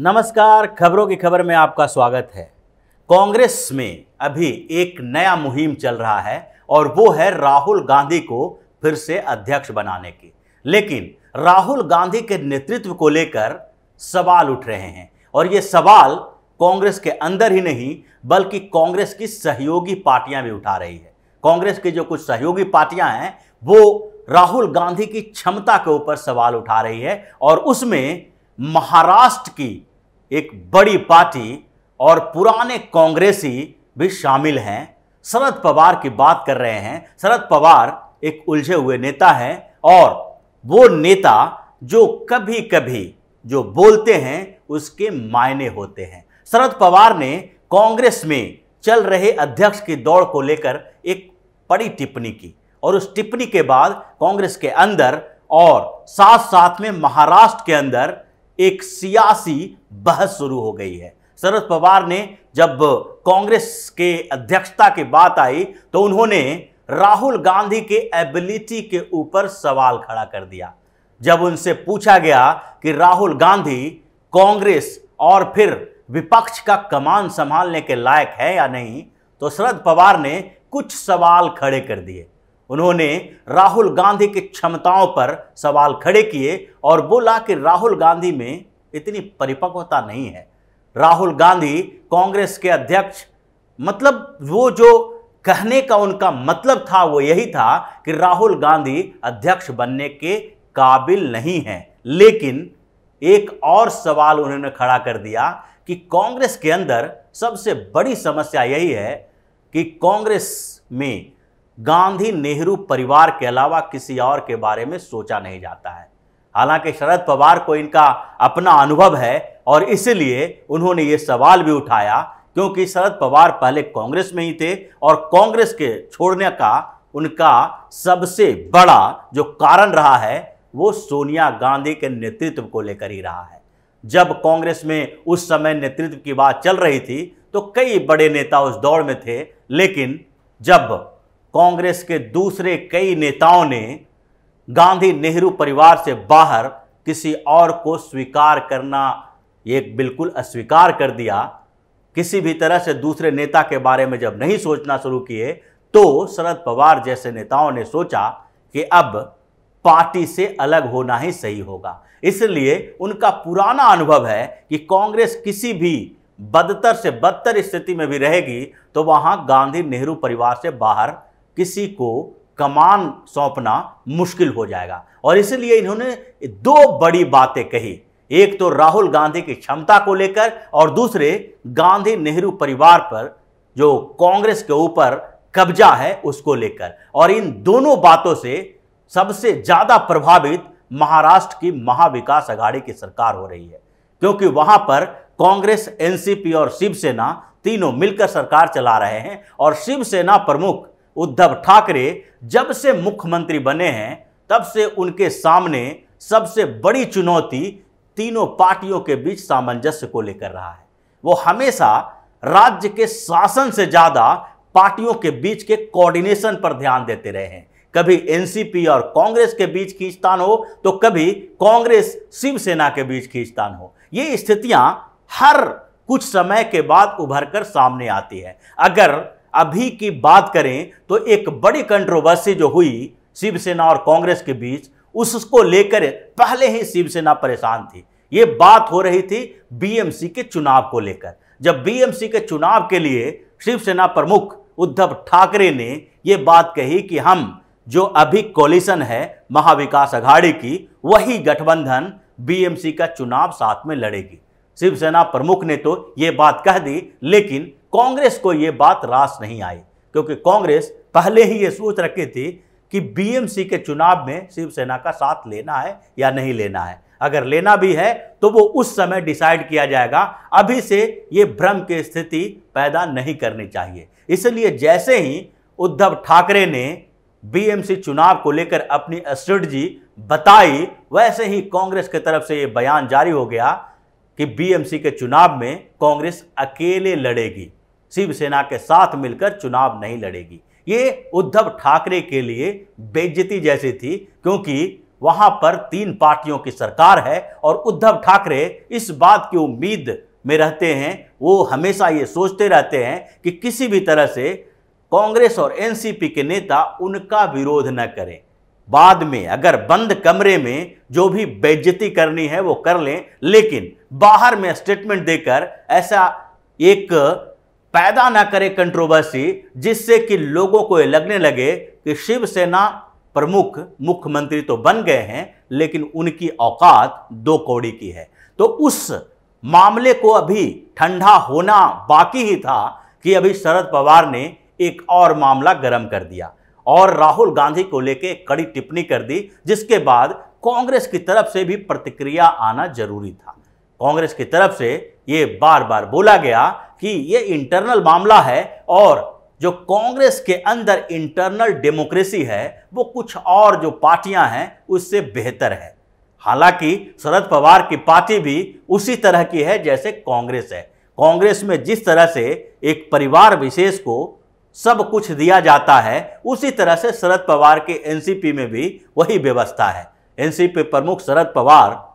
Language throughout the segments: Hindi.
नमस्कार खबरों की खबर में आपका स्वागत है कांग्रेस में अभी एक नया मुहिम चल रहा है और वो है राहुल गांधी को फिर से अध्यक्ष बनाने की लेकिन राहुल गांधी के नेतृत्व को लेकर सवाल उठ रहे हैं और ये सवाल कांग्रेस के अंदर ही नहीं बल्कि कांग्रेस की सहयोगी पार्टियां भी उठा रही है कांग्रेस की जो कुछ सहयोगी पार्टियां हैं वो राहुल गांधी की क्षमता के ऊपर सवाल उठा रही है और उसमें महाराष्ट्र की एक बड़ी पार्टी और पुराने कांग्रेसी भी शामिल हैं शरद पवार की बात कर रहे हैं शरद पवार एक उलझे हुए नेता हैं और वो नेता जो कभी कभी जो बोलते हैं उसके मायने होते हैं शरद पवार ने कांग्रेस में चल रहे अध्यक्ष की दौड़ को लेकर एक बड़ी टिप्पणी की और उस टिप्पणी के बाद कांग्रेस के अंदर और साथ साथ में महाराष्ट्र के अंदर एक सियासी बहस शुरू हो गई है शरद पवार ने जब कांग्रेस के अध्यक्षता की बात आई तो उन्होंने राहुल गांधी के एबिलिटी के ऊपर सवाल खड़ा कर दिया जब उनसे पूछा गया कि राहुल गांधी कांग्रेस और फिर विपक्ष का कमान संभालने के लायक है या नहीं तो शरद पवार ने कुछ सवाल खड़े कर दिए उन्होंने राहुल गांधी की क्षमताओं पर सवाल खड़े किए और बोला कि राहुल गांधी में इतनी परिपक्वता नहीं है राहुल गांधी कांग्रेस के अध्यक्ष मतलब वो जो कहने का उनका मतलब था वो यही था कि राहुल गांधी अध्यक्ष बनने के काबिल नहीं हैं लेकिन एक और सवाल उन्होंने खड़ा कर दिया कि कांग्रेस के अंदर सबसे बड़ी समस्या यही है कि कांग्रेस में गांधी नेहरू परिवार के अलावा किसी और के बारे में सोचा नहीं जाता है हालांकि शरद पवार को इनका अपना अनुभव है और इसलिए उन्होंने ये सवाल भी उठाया क्योंकि शरद पवार पहले कांग्रेस में ही थे और कांग्रेस के छोड़ने का उनका सबसे बड़ा जो कारण रहा है वो सोनिया गांधी के नेतृत्व को लेकर ही रहा है जब कांग्रेस में उस समय नेतृत्व की बात चल रही थी तो कई बड़े नेता उस दौड़ में थे लेकिन जब कांग्रेस के दूसरे कई नेताओं ने गांधी नेहरू परिवार से बाहर किसी और को स्वीकार करना एक बिल्कुल अस्वीकार कर दिया किसी भी तरह से दूसरे नेता के बारे में जब नहीं सोचना शुरू किए तो शरद पवार जैसे नेताओं ने सोचा कि अब पार्टी से अलग होना ही सही होगा इसलिए उनका पुराना अनुभव है कि कांग्रेस किसी भी बदतर से बदतर स्थिति में भी रहेगी तो वहां गांधी नेहरू परिवार से बाहर किसी को कमान सौंपना मुश्किल हो जाएगा और इसलिए इन्होंने दो बड़ी बातें कही एक तो राहुल गांधी की क्षमता को लेकर और दूसरे गांधी नेहरू परिवार पर जो कांग्रेस के ऊपर कब्जा है उसको लेकर और इन दोनों बातों से सबसे ज़्यादा प्रभावित महाराष्ट्र की महाविकास अघाड़ी की सरकार हो रही है क्योंकि वहां पर कांग्रेस एनसीपी और शिवसेना तीनों मिलकर सरकार चला रहे हैं और शिवसेना प्रमुख उद्धव ठाकरे जब से मुख्यमंत्री बने हैं तब से उनके सामने सबसे बड़ी चुनौती तीनों पार्टियों के बीच सामंजस्य को लेकर रहा है वो हमेशा राज्य के शासन से ज़्यादा पार्टियों के बीच के कोऑर्डिनेशन पर ध्यान देते रहे हैं कभी एनसीपी और कांग्रेस के बीच खींचतान हो तो कभी कांग्रेस शिवसेना के बीच खींचतान हो ये स्थितियां हर कुछ समय के बाद उभर कर सामने आती है अगर अभी की बात करें तो एक बड़ी कंट्रोवर्सी जो हुई शिवसेना और कांग्रेस के बीच उसको लेकर पहले ही शिवसेना परेशान थी ये बात हो रही थी बीएमसी के चुनाव को लेकर जब बीएमसी के चुनाव के लिए शिवसेना प्रमुख उद्धव ठाकरे ने यह बात कही कि हम जो अभी कॉलिशन है महाविकास अघाड़ी की वही गठबंधन बीएमसी का चुनाव साथ में लड़ेगी शिवसेना प्रमुख ने तो ये बात कह दी लेकिन कांग्रेस को ये बात रास नहीं आई क्योंकि कांग्रेस पहले ही ये सोच रखी थी कि बीएमसी के चुनाव में शिवसेना का साथ लेना है या नहीं लेना है अगर लेना भी है तो वो उस समय डिसाइड किया जाएगा अभी से ये भ्रम की स्थिति पैदा नहीं करनी चाहिए इसलिए जैसे ही उद्धव ठाकरे ने बीएमसी चुनाव को लेकर अपनी स्ट्रेटजी बताई वैसे ही कांग्रेस की तरफ से ये बयान जारी हो गया कि बीएमसी के चुनाव में कांग्रेस अकेले लड़ेगी शिवसेना के साथ मिलकर चुनाव नहीं लड़ेगी ये उद्धव ठाकरे के लिए बेज्जती जैसी थी क्योंकि वहां पर तीन पार्टियों की सरकार है और उद्धव ठाकरे इस बात की उम्मीद में रहते हैं वो हमेशा ये सोचते रहते हैं कि किसी भी तरह से कांग्रेस और एनसीपी के नेता उनका विरोध न करें बाद में अगर बंद कमरे में जो भी बेज्जती करनी है वो कर लें लेकिन बाहर में स्टेटमेंट देकर ऐसा एक पैदा ना करे कंट्रोवर्सी जिससे कि लोगों को लगने लगे कि शिवसेना प्रमुख मुख्यमंत्री तो बन गए हैं लेकिन उनकी औकात दो कौड़ी की है तो उस मामले को अभी ठंडा होना बाकी ही था कि अभी शरद पवार ने एक और मामला गर्म कर दिया और राहुल गांधी को लेकर कड़ी टिप्पणी कर दी जिसके बाद कांग्रेस की तरफ से भी प्रतिक्रिया आना जरूरी था कांग्रेस की तरफ से ये बार बार बोला गया कि ये इंटरनल मामला है और जो कांग्रेस के अंदर इंटरनल डेमोक्रेसी है वो कुछ और जो पार्टियां हैं उससे बेहतर है हालांकि शरद पवार की पार्टी भी उसी तरह की है जैसे कांग्रेस है कांग्रेस में जिस तरह से एक परिवार विशेष को सब कुछ दिया जाता है उसी तरह से शरद पवार के एनसीपी में भी वही व्यवस्था है एनसीपी प्रमुख शरद पवार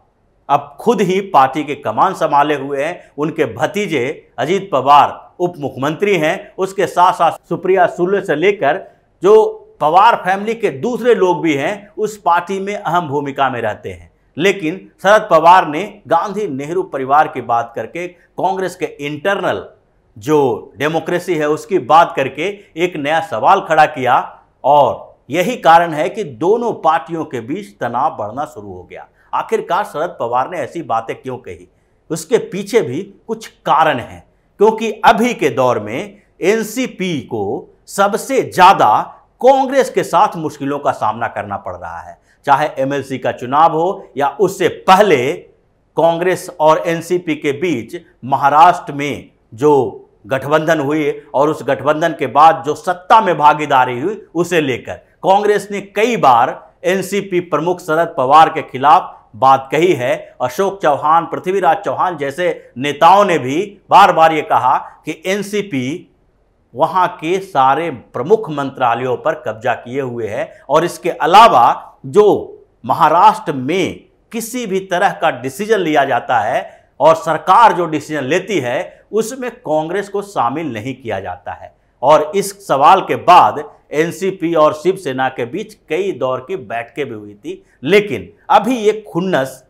अब खुद ही पार्टी के कमान संभाले हुए हैं उनके भतीजे अजीत पवार उप मुख्यमंत्री हैं उसके साथ साथ सुप्रिया सुले से लेकर जो पवार फैमिली के दूसरे लोग भी हैं उस पार्टी में अहम भूमिका में रहते हैं लेकिन शरद पवार ने गांधी नेहरू परिवार की बात करके कांग्रेस के इंटरनल जो डेमोक्रेसी है उसकी बात करके एक नया सवाल खड़ा किया और यही कारण है कि दोनों पार्टियों के बीच तनाव बढ़ना शुरू हो गया आखिरकार शरद पवार ने ऐसी बातें क्यों कही उसके पीछे भी कुछ कारण हैं क्योंकि अभी के दौर में एनसीपी को सबसे ज़्यादा कांग्रेस के साथ मुश्किलों का सामना करना पड़ रहा है चाहे एमएलसी का चुनाव हो या उससे पहले कांग्रेस और एनसीपी के बीच महाराष्ट्र में जो गठबंधन हुई और उस गठबंधन के बाद जो सत्ता में भागीदारी हुई उसे लेकर कांग्रेस ने कई बार एनसीपी प्रमुख शरद पवार के खिलाफ बात कही है अशोक चौहान पृथ्वीराज चौहान जैसे नेताओं ने भी बार बार ये कहा कि एनसीपी वहाँ के सारे प्रमुख मंत्रालयों पर कब्जा किए हुए है और इसके अलावा जो महाराष्ट्र में किसी भी तरह का डिसीजन लिया जाता है और सरकार जो डिसीजन लेती है उसमें कांग्रेस को शामिल नहीं किया जाता है और इस सवाल के बाद एनसीपी और शिवसेना के बीच कई दौर की बैठकें भी हुई थी लेकिन अभी ये खुन्नस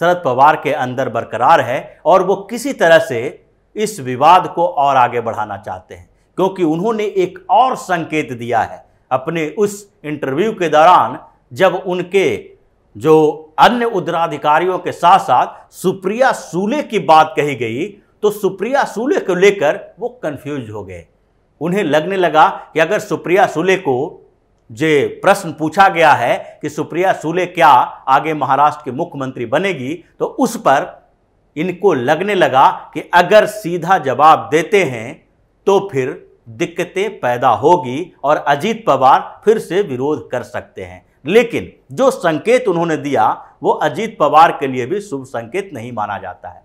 शरद पवार के अंदर बरकरार है और वो किसी तरह से इस विवाद को और आगे बढ़ाना चाहते हैं क्योंकि उन्होंने एक और संकेत दिया है अपने उस इंटरव्यू के दौरान जब उनके जो अन्य उत्तराधिकारियों के साथ साथ सुप्रिया सूले की बात कही गई तो सुप्रिया सूले को लेकर वो कंफ्यूज हो गए उन्हें लगने लगा कि अगर सुप्रिया सुले को जे प्रश्न पूछा गया है कि सुप्रिया सुले क्या आगे महाराष्ट्र के मुख्यमंत्री बनेगी तो उस पर इनको लगने लगा कि अगर सीधा जवाब देते हैं तो फिर दिक्कतें पैदा होगी और अजीत पवार फिर से विरोध कर सकते हैं लेकिन जो संकेत उन्होंने दिया वो अजीत पवार के लिए भी शुभ संकेत नहीं माना जाता है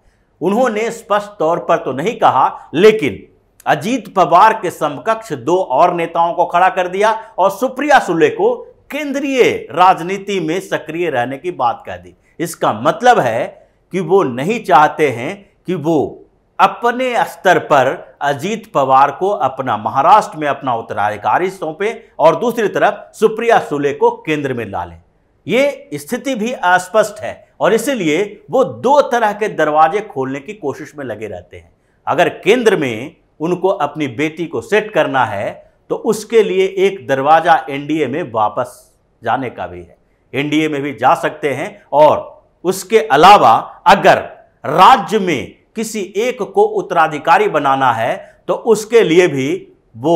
उन्होंने स्पष्ट तौर पर तो नहीं कहा लेकिन अजीत पवार के समकक्ष दो और नेताओं को खड़ा कर दिया और सुप्रिया सुले को केंद्रीय राजनीति में सक्रिय रहने की बात कह दी इसका मतलब है कि वो नहीं चाहते हैं कि वो अपने स्तर पर अजीत पवार को अपना महाराष्ट्र में अपना उत्तराधिकारी सौंपे और दूसरी तरफ सुप्रिया सुले को केंद्र में ला लें ये स्थिति भी अस्पष्ट है और इसीलिए वो दो तरह के दरवाजे खोलने की कोशिश में लगे रहते हैं अगर केंद्र में उनको अपनी बेटी को सेट करना है तो उसके लिए एक दरवाज़ा एनडीए में वापस जाने का भी है एनडीए में भी जा सकते हैं और उसके अलावा अगर राज्य में किसी एक को उत्तराधिकारी बनाना है तो उसके लिए भी वो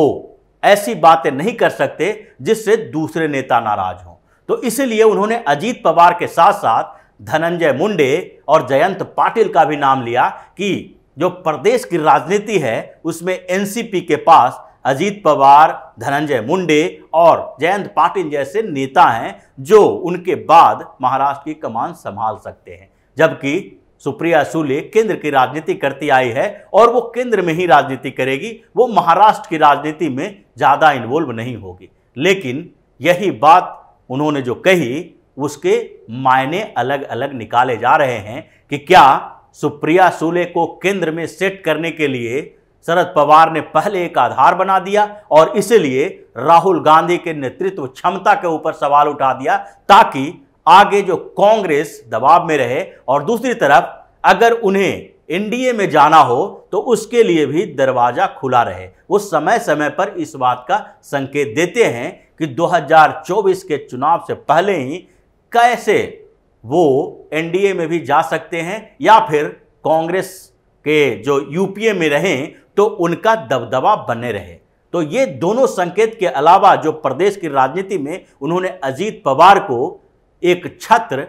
ऐसी बातें नहीं कर सकते जिससे दूसरे नेता नाराज हों तो इसलिए उन्होंने अजीत पवार के साथ साथ धनंजय मुंडे और जयंत पाटिल का भी नाम लिया कि जो प्रदेश की राजनीति है उसमें एनसीपी के पास अजीत पवार धनंजय मुंडे और जयंत पाटिल जैसे नेता हैं जो उनके बाद महाराष्ट्र की कमान संभाल सकते हैं जबकि सुप्रिया सूले केंद्र की राजनीति करती आई है और वो केंद्र में ही राजनीति करेगी वो महाराष्ट्र की राजनीति में ज़्यादा इन्वॉल्व नहीं होगी लेकिन यही बात उन्होंने जो कही उसके मायने अलग अलग निकाले जा रहे हैं कि क्या सुप्रिया सूले को केंद्र में सेट करने के लिए शरद पवार ने पहले एक आधार बना दिया और इसलिए राहुल गांधी के नेतृत्व क्षमता के ऊपर सवाल उठा दिया ताकि आगे जो कांग्रेस दबाव में रहे और दूसरी तरफ अगर उन्हें एनडीए में जाना हो तो उसके लिए भी दरवाजा खुला रहे वो समय समय पर इस बात का संकेत देते हैं कि 2024 के चुनाव से पहले ही कैसे वो एनडीए में भी जा सकते हैं या फिर कांग्रेस के जो यूपीए में रहें तो उनका दबदबा बने रहे तो ये दोनों संकेत के अलावा जो प्रदेश की राजनीति में उन्होंने अजीत पवार को एक छत्र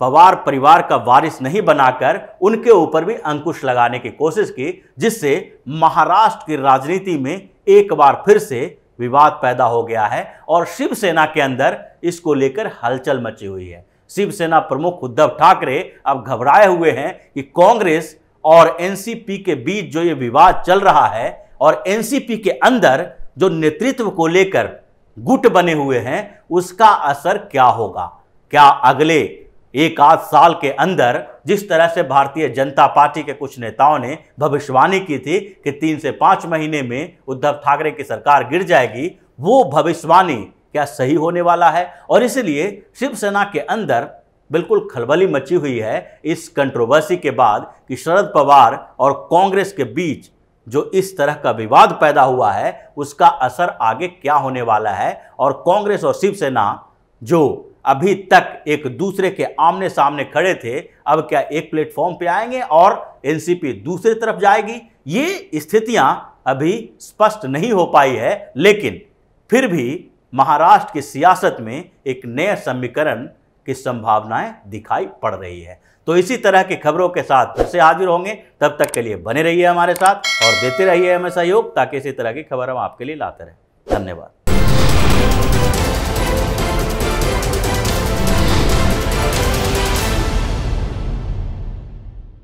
पवार परिवार का वारिस नहीं बनाकर उनके ऊपर भी अंकुश लगाने की कोशिश की जिससे महाराष्ट्र की राजनीति में एक बार फिर से विवाद पैदा हो गया है और शिवसेना के अंदर इसको लेकर हलचल मची हुई है शिवसेना प्रमुख उद्धव ठाकरे अब घबराए हुए हैं कि कांग्रेस और एनसीपी के बीच जो ये विवाद चल रहा है और एनसीपी के अंदर जो नेतृत्व को लेकर गुट बने हुए हैं उसका असर क्या होगा क्या अगले एक आध साल के अंदर जिस तरह से भारतीय जनता पार्टी के कुछ नेताओं ने भविष्यवाणी की थी कि तीन से पाँच महीने में उद्धव ठाकरे की सरकार गिर जाएगी वो भविष्यवाणी क्या सही होने वाला है और इसलिए शिवसेना के अंदर बिल्कुल खलबली मची हुई है इस कंट्रोवर्सी के बाद कि शरद पवार और कांग्रेस के बीच जो इस तरह का विवाद पैदा हुआ है उसका असर आगे क्या होने वाला है और कांग्रेस और शिवसेना जो अभी तक एक दूसरे के आमने सामने खड़े थे अब क्या एक प्लेटफॉर्म पे आएंगे और एनसीपी दूसरी तरफ जाएगी ये स्थितियां अभी स्पष्ट नहीं हो पाई है लेकिन फिर भी महाराष्ट्र की सियासत में एक नए समीकरण की संभावनाएं दिखाई पड़ रही है तो इसी तरह की खबरों के साथ फिर से हाजिर होंगे तब तक के लिए बने रहिए हमारे साथ और देते रहिए हमें सहयोग ताकि इसी तरह की खबर हम आपके लिए लाते रहें धन्यवाद